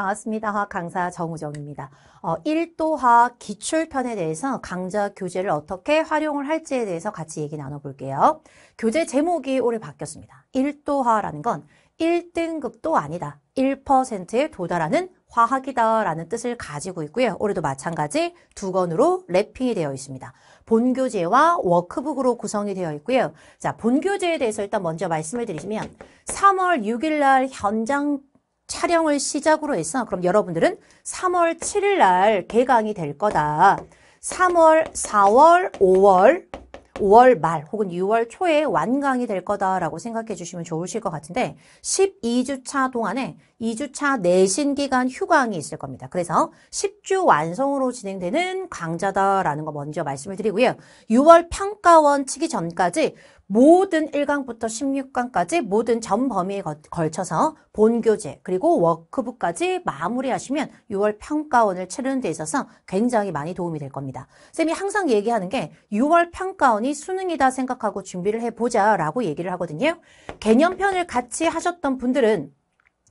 반갑습니다. 강사 정우정입니다. 어, 1도화 기출편에 대해서 강좌 교재를 어떻게 활용을 할지에 대해서 같이 얘기 나눠볼게요. 교재 제목이 올해 바뀌었습니다. 1도화라는 건 1등급도 아니다. 1%에 도달하는 화학이다 라는 뜻을 가지고 있고요. 올해도 마찬가지 두 권으로 랩핑이 되어 있습니다. 본교재와 워크북으로 구성이 되어 있고요. 자, 본교재에 대해서 일단 먼저 말씀을 드리면 시 3월 6일 날 현장 촬영을 시작으로 해서 그럼 여러분들은 3월 7일 날 개강이 될 거다. 3월, 4월, 5월 5월 말 혹은 6월 초에 완강이 될 거다라고 생각해 주시면 좋으실 것 같은데 12주차 동안에 2주차 내신 기간 휴강이 있을 겁니다. 그래서 10주 완성으로 진행되는 강좌다라는 거 먼저 말씀을 드리고요. 6월 평가원 치기 전까지 모든 1강부터 16강까지 모든 전 범위에 걸쳐서 본교재 그리고 워크북까지 마무리하시면 6월 평가원을 치르는 데 있어서 굉장히 많이 도움이 될 겁니다. 쌤이 항상 얘기하는 게 6월 평가원이 개념이 수능이다 생각하고 준비를 해보자 라고 얘기를 하거든요. 개념편을 같이 하셨던 분들은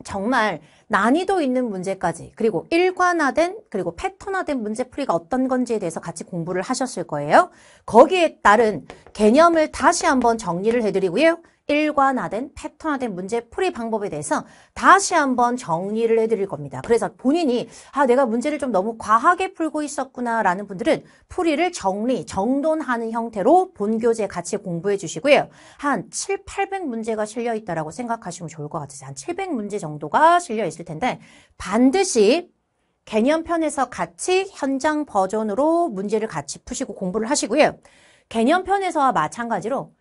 정말 난이도 있는 문제까지 그리고 일관화된 그리고 패턴화된 문제풀이가 어떤 건지에 대해서 같이 공부를 하셨을 거예요. 거기에 따른 개념을 다시 한번 정리를 해드리고요. 일관화된 패턴화된 문제풀이 방법에 대해서 다시 한번 정리를 해드릴 겁니다. 그래서 본인이 아 내가 문제를 좀 너무 과하게 풀고 있었구나 라는 분들은 풀이를 정리, 정돈하는 형태로 본교재 같이 공부해 주시고요. 한 7, 800문제가 실려있다고 라 생각하시면 좋을 것 같으세요. 한 700문제 정도가 실려있습니다. 있을 텐데 반드시 개념편에서 같이 현장 버전으로 문제를 같이 푸시고 공부를 하시고요. 개념편에서와 마찬가지로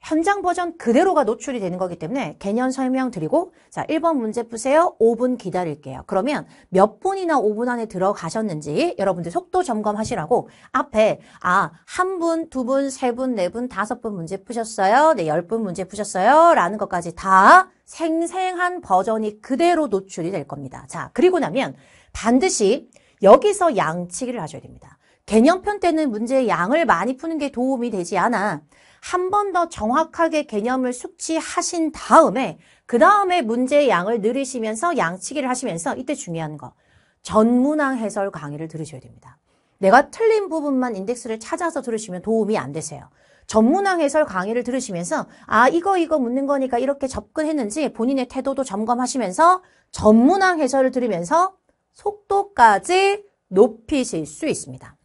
현장 버전 그대로가 노출이 되는 거기 때문에 개념 설명 드리고 자 1번 문제 푸세요. 5분 기다릴게요. 그러면 몇 분이나 5분 안에 들어가셨는지 여러분들 속도 점검하시라고 앞에 아한 분, 두 분, 세 분, 네 분, 다섯 분 문제 푸셨어요. 네, 0분 문제 푸셨어요. 라는 것까지 다 생생한 버전이 그대로 노출이 될 겁니다. 자, 그리고 나면 반드시 여기서 양치기를 하셔야 됩니다. 개념편 때는 문제의 양을 많이 푸는 게 도움이 되지 않아 한 번 더 정확하게 개념을 숙지하신 다음에 그 다음에 문제의 양을 늘리시면서 양치기를 하시면서 이때 중요한 거 전문항 해설 강의를 들으셔야 됩니다. 내가 틀린 부분만 인덱스를 찾아서 들으시면 도움이 안 되세요. 전문화 해설 강의를 들으시면서 아 이거 이거 묻는 거니까 이렇게 접근했는지 본인의 태도도 점검하시면서 전문화 해설을 들으면서 속도까지 높이실 수 있습니다.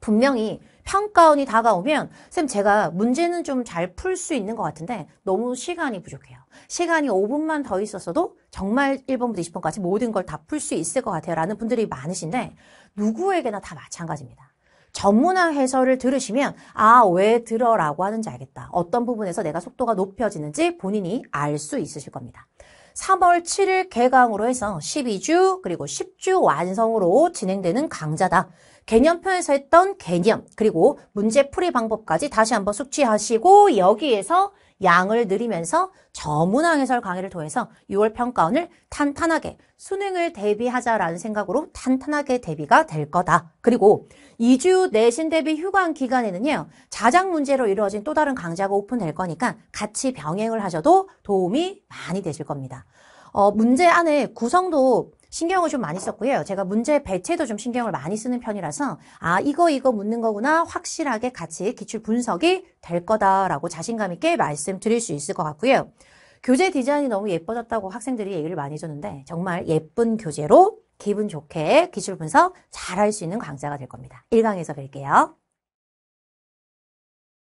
분명히 평가원이 다가오면 쌤 제가 문제는 좀 잘 풀 수 있는 것 같은데 너무 시간이 부족해요. 시간이 5분만 더 있었어도 정말 1번부터 20번까지 모든 걸 다 풀 수 있을 것 같아요 라는 분들이 많으신데 누구에게나 다 마찬가지입니다. 전문화 해설을 들으시면 아, 왜 들어라고 하는지 알겠다. 어떤 부분에서 내가 속도가 높여지는지 본인이 알 수 있으실 겁니다. 3월 7일 개강으로 해서 12주 그리고 10주 완성으로 진행되는 강좌다. 개념표에서 했던 개념 그리고 문제 풀이 방법까지 다시 한번 숙지하시고 여기에서 양을 늘리면서 전문학 해설 강의를 통해서 6월 평가원을 탄탄하게 수능을 대비하자라는 생각으로 탄탄하게 대비가 될 거다. 그리고 2주 내신 대비 휴강 기간에는요. 자작 문제로 이루어진 또 다른 강좌가 오픈될 거니까 같이 병행을 하셔도 도움이 많이 되실 겁니다. 어, 문제 안에 구성도 신경을 좀 많이 썼고요. 제가 문제 배체도 좀 신경을 많이 쓰는 편이라서 아 이거 이거 묻는 거구나 확실하게 같이 기출 분석이 될 거다라고 자신감 있게 말씀드릴 수 있을 것 같고요. 교재 디자인이 너무 예뻐졌다고 학생들이 얘기를 많이 해줬는데 정말 예쁜 교재로 기분 좋게 기출 분석 잘할 수 있는 강좌가 될 겁니다. 1강에서 뵐게요.